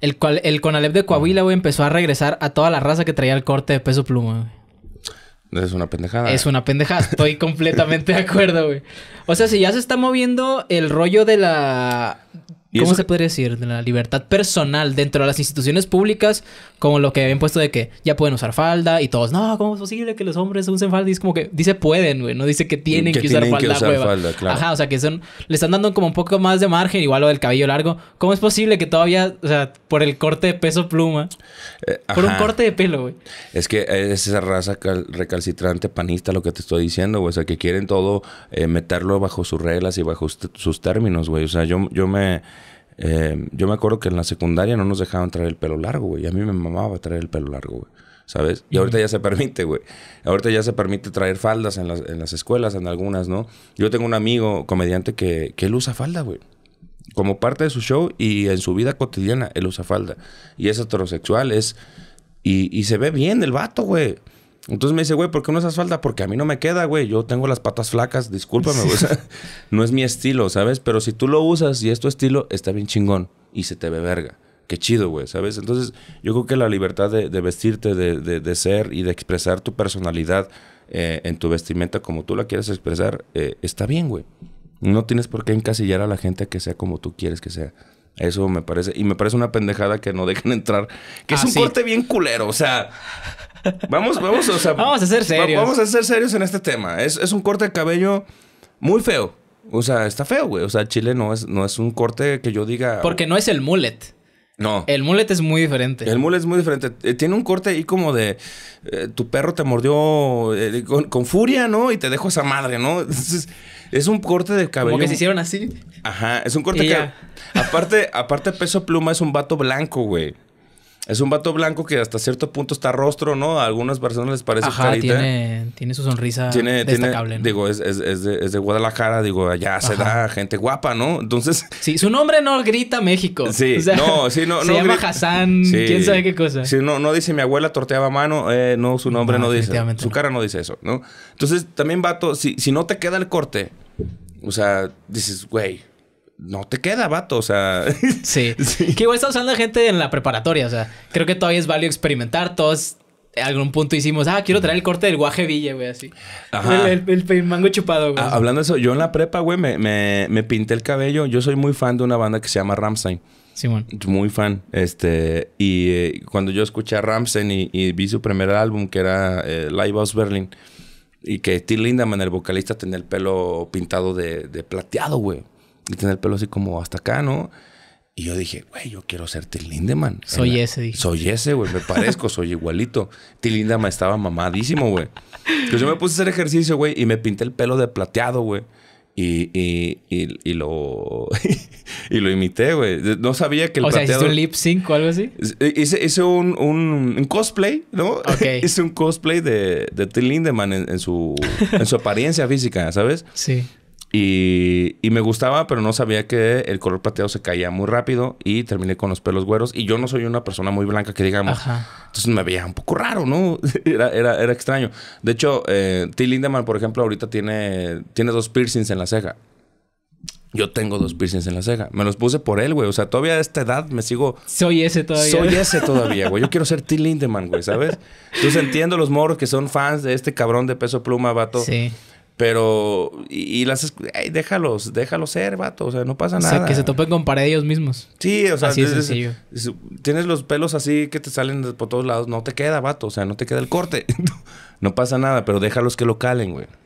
El, cual, el Conalep de Coahuila, güey, empezó a regresar a toda la raza que traía el corte de peso pluma, güey. Es una pendejada. Es una pendejada. Estoy completamente de acuerdo, güey. O sea, si ya se está moviendo el rollo de la... ¿Cómo se podría decir? De la libertad personal dentro de las instituciones públicas, como lo que habían puesto de que ya pueden usar falda y todos, no, ¿cómo es posible que los hombres usen falda? Y es como que dice pueden, güey, no dice que tienen que, usar falda, que usar falda claro. Ajá, o sea, que son, le están dando como un poco más de margen, igual lo del cabello largo. ¿Cómo es posible que todavía, o sea, por el corte de peso pluma, eh, por un corte de pelo, güey? Es que es esa raza recalcitrante panista lo que te estoy diciendo, güey, o sea, que quieren todo eh, meterlo bajo sus reglas y bajo sus términos, güey. O sea, yo, yo me eh, yo me acuerdo que en la secundaria no nos dejaban traer el pelo largo, güey. Y a mí me mamaba traer el pelo largo, güey. ¿Sabes? Y ahorita ya se permite, güey. Ahorita ya se permite traer faldas en las, en las escuelas, en algunas, ¿no? Yo tengo un amigo comediante que, él usa falda, güey como parte de su show y en su vida cotidiana él usa falda. Y es heterosexual, es... Y, y se ve bien el vato, güey. Entonces me dice, güey, ¿por qué no es falta? Porque a mí no me queda, güey. Yo tengo las patas flacas, discúlpame, güey. no es mi estilo, ¿sabes? Pero si tú lo usas y es tu estilo, está bien chingón y se te ve verga. Qué chido, güey, ¿sabes? Entonces yo creo que la libertad de, vestirte, de, ser y de expresar tu personalidad eh, en tu vestimenta como tú la quieres expresar, eh, está bien, güey. No tienes por qué encasillar a la gente que sea como tú quieres que sea. Eso me parece. Y me parece una pendejada que no dejen entrar. Que es ah, un corte bien culero. O sea, Vamos, vamos, vamos a ser serios. Vamos a serios en este tema. Es, un corte de cabello muy feo. O sea, está feo, güey. O sea, Chile no es, no es un corte que yo diga. Porque no es el mullet. No. El mullet es muy diferente. El mullet es muy diferente. Eh, tiene un corte ahí como de eh, tu perro te mordió eh, con, furia, ¿no? Y te dejó esa madre, ¿no? es un corte de cabello. Como que se hicieron así. Ajá, es un corte que. Aparte, aparte, peso pluma es un vato blanco, güey. Es un vato blanco que hasta cierto punto está rostro, ¿no? A algunas personas les parece carita. Tiene, tiene su sonrisa tiene, destacable. Digo, es, de, Guadalajara, digo, allá se da gente guapa, ¿no? Entonces. Sí, su nombre no grita México. Sí, no, sí, no. Se no llama Hassan, quién sabe qué cosa. Sí, no, no dice mi abuela torteaba mano, eh, no, su nombre no, no dice. Su cara no dice eso, ¿no? Entonces, también, vato, si, si no te queda el corte, o sea, dices, güey no te queda, vato. O sea. sí. Que igual está usando gente en la preparatoria. O sea, creo que todavía es válido experimentar. Todos en algún punto hicimos, ah, quiero traer el corte del guaje Villa, güey, así. El, mango chupado, güey. Ah, hablando de eso, yo en la prepa, güey, me, me, pinté el cabello. Yo soy muy fan de una banda que se llama Ramstein. bueno. Muy fan. Este, y eh, cuando yo escuché a Ramstein y, vi su primer álbum, que era eh, Live Aus Berlin, y que Steve Lindemann, el vocalista, tenía el pelo pintado de, de plateado, güey. Y tenía el pelo así como hasta acá, ¿no? Y yo dije, güey, yo quiero ser Till Lindemann. Soy ese, dije. Soy ese, güey, me parezco, soy igualito. Till Lindemann estaba mamadísimo, güey. Entonces yo me puse a hacer ejercicio, güey, y me pinté el pelo de plateado, güey. Y, y, y, lo y lo imité, güey. No sabía que el o sea, ¿hiciste un lip sync o algo así? Eh, hice, un, cosplay, ¿no? es hice un cosplay de, de Till Lindemann su, en su apariencia física, ¿sabes? Sí. Y, me gustaba, pero no sabía que el color plateado se caía muy rápido y terminé con los pelos güeros. Y yo no soy una persona muy blanca que digamos. Entonces me veía un poco raro, ¿no? era, era, extraño. De hecho, eh, T. Lindemann, por ejemplo, ahorita tiene, tiene dos piercings en la ceja. Yo tengo dos piercings en la ceja. Me los puse por él, güey. O sea, todavía a esta edad me sigo. Soy ese todavía. Soy ese todavía, güey. Yo quiero ser T. Lindemann, güey, ¿sabes? Entonces entiendo los moros que son fans de este cabrón de peso pluma, vato. Sí. Pero, y, las, ¡Ay! déjalos, déjalos ser, vato, o sea, no pasa o sea, que se topen con pared ellos mismos. Sí, o sea, así es, tienes los pelos así que te salen por todos lados, no te queda, vato, o sea, no te queda el corte. no pasa nada, pero déjalos que lo calen, güey.